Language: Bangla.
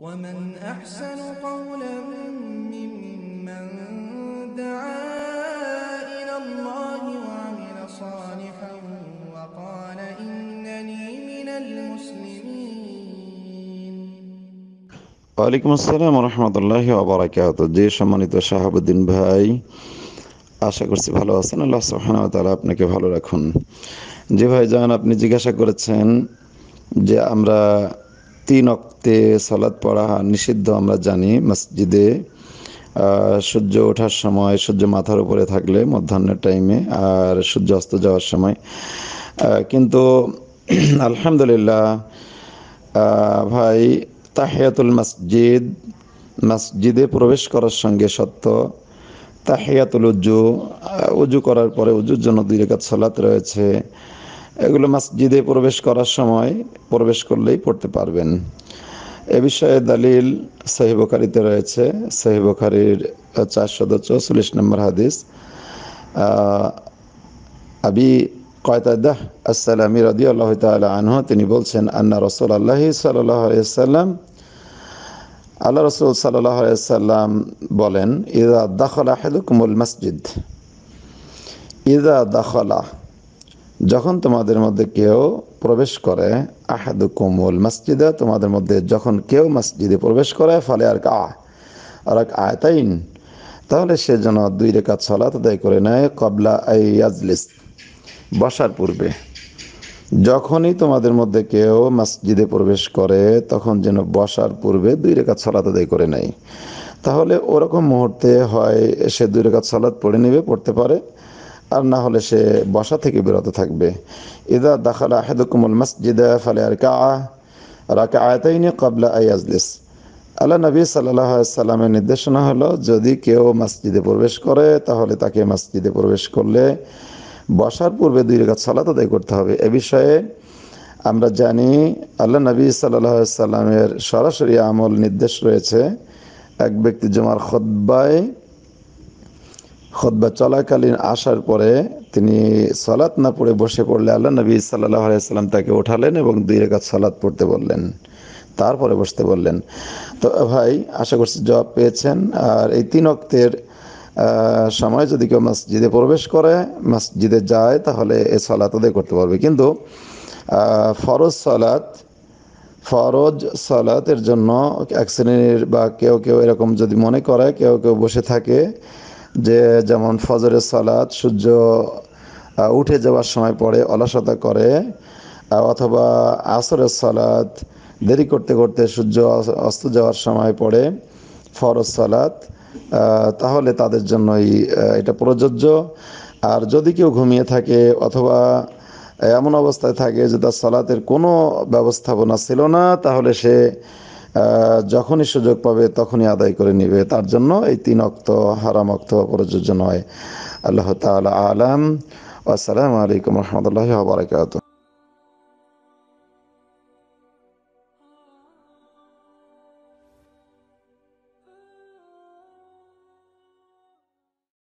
ومن أحسن قولا ممن دعا إلى الله وعمل صالحا وقال إنني من المسلمين ওয়ালাইকুম আসসালাম রহমতুল্লাহ আবরাকাত যে সম্মানিত শাহাবুদ্দিন ভাই আশা করছি ভালো আছেন আল্লাহ সুবহানাহু তারা আপনাকে ভালো রাখুন যে ভাই জান আপনি জিজ্ঞাসা করেছেন যে আমরা তিন অক্তে সালাদ পড়া নিষিদ্ধ আমরা জানি মসজিদে সূর্য ওঠার সময় সূর্য মাথার উপরে থাকলে মধ্যাহ্নের টাইমে আর সূর্য অস্ত যাওয়ার সময় কিন্তু আলহামদুলিল্লাহ ভাই তাহিয়াতুল মসজিদ মসজিদে প্রবেশ করার সঙ্গে সত্য তাহিয়াতুল উজু উজু করার পরে উজুর জন্য দুই রেখাত সালাত রয়েছে এগুলো মসজিদে প্রবেশ করার সময় প্রবেশ করলেই পড়তে পারবেন এ বিষয়ে দালিল সহিবকারিতে রয়েছে সহিবকারির চারশত চৌচল্লিশ নম্বর হাদিস আবি কয়তাদাহ আসসালামি রদি আল্লাহ তালা আনহ তিনি বলছেন আন্না রসুল আল্লাহ সাল্লাম আল্লাহ রসুল সাল্লাহ সাল্লাম বলেন ইদা দাখলা হেদুকুমুল মসজিদ ইদা দাখলা যখন তোমাদের মধ্যে কেউ প্রবেশ করে আহাদু কুমুল মসজিদে তোমাদের মধ্যে যখন কেউ মসজিদে প্রবেশ করে ফলে আর কা আর এক আয়তাইন তাহলে সে যেন দুই রেখা ছলা আদায় করে নেয় কবলা আইয়াজলিস বসার পূর্বে যখনই তোমাদের মধ্যে কেউ মসজিদে প্রবেশ করে তখন যেন বসার পূর্বে দুই রেখা ছলা আদায় করে নেয় তাহলে ওরকম মুহূর্তে হয় সে দুই রেখা সলাত পড়ে নেবে পড়তে পারে আর না হলে সে বসা থেকে বিরত থাকবে ইদা দাখালা আহেদুকুমুল মসজিদ ফালে আর কা রাকা আয়তাইনি কাবলা আয়াজলিস আল্লাহ নবী সাল্লাহ সাল্লামের নির্দেশনা হলো যদি কেউ মসজিদে প্রবেশ করে তাহলে তাকে মসজিদে প্রবেশ করলে বসার পূর্বে দুই রেখা সালাত আদায় করতে হবে এ বিষয়ে আমরা জানি আল্লাহ নবী সাল্লাহ সাল্লামের সরাসরি আমল নির্দেশ রয়েছে এক ব্যক্তি জমার খদ্বায় খোদবা চলাকালীন আসার পরে তিনি সলাৎ না পড়ে বসে পড়লে আল্লাহ নবী সাল্লাহ আলাইসাল্লাম তাকে ওঠালেন এবং দুই রেখা সলাৎ পড়তে বললেন তারপরে বসতে বললেন তো ভাই আশা করছি জবাব পেয়েছেন আর এই তিন অক্তের সময় যদি কেউ মসজিদে প্রবেশ করে মসজিদে যায় তাহলে এ সলাত আদায় করতে পারবে কিন্তু ফরজ সলাত ফরজ সলাতের জন্য এক শ্রেণীর বা কেউ কেউ এরকম যদি মনে করে কেউ কেউ বসে থাকে যে যেমন ফজরের সলাৎ সূর্য উঠে যাওয়ার সময় পড়ে অলসতা করে অথবা আসরের সলাৎ দেরি করতে করতে সূর্য অস্ত যাওয়ার সময় পড়ে ফরজ সলাৎ তাহলে তাদের জন্যই এটা প্রযোজ্য আর যদি কেউ ঘুমিয়ে থাকে অথবা এমন অবস্থায় থাকে যে তার সালাতের কোনো ব্যবস্থাপনা ছিল না তাহলে সে যখনই সুযোগ পাবে তখনই আদায় করে নিবে তার জন্য এই তিন অক্ত হারাম অক্ত প্রযোজ্য নয় আল্লাহ তাল আলাম আসসালামু আলাইকুম রহমতুল্লাহ বারকাত